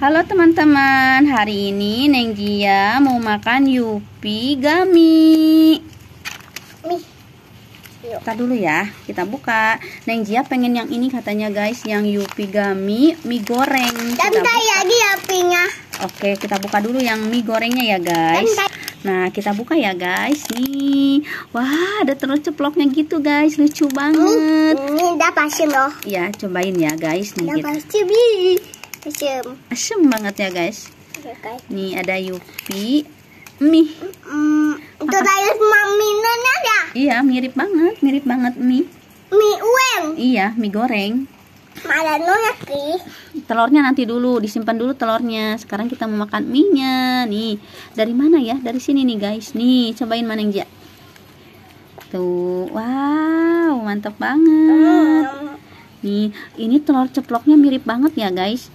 Halo teman-teman, hari ini Neng Gia mau makan Yupi Gami. Kita dulu ya, kita buka. Neng Gia pengen yang ini katanya guys, yang Yupi Gami mie goreng. Kita buka ya di apinya. Oke, kita buka dulu yang mie gorengnya ya guys. Nah, kita buka ya guys. Nih. Wah, ada telur ceploknya gitu guys. Lucu banget. Ini, udah pasti loh. Iya, cobain ya guys nih. Udah pasti. Asem. Asem banget ya guys. Nih ada Yupi. Mie. Mm, itu dari mami Nana ya? Iya mirip banget, mirip banget mie. Mie uang. Iya mie goreng. Ada sih Telurnya nanti dulu, disimpan dulu telurnya. Sekarang kita mau makan mie-nya. Nih, dari mana ya? Dari sini nih, guys. Nih, cobain mana yang Tuh, wow, mantap banget. Nih, ini telur ceploknya mirip banget ya, guys.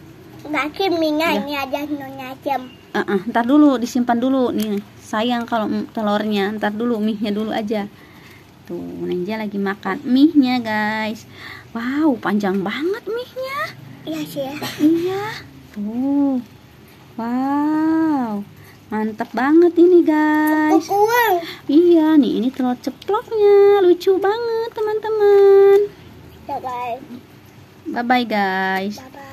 Laki minyak iya. ini aja nyonya jam. Uh ah, -uh, ah, ntar dulu disimpan dulu nih. Sayang kalau telurnya, ntar dulu mie-nya dulu aja. Tuh, Nenja lagi makan mie-nya, guys. Wow, panjang banget mie-nya. Iya sih ya. Iya. Tuh. Wow. Mantap banget ini, guys. Kukuang. Iya, nih ini telur ceploknya. Lucu banget, teman-teman. Bye-bye. Iya, Bye-bye, guys. Bye-bye.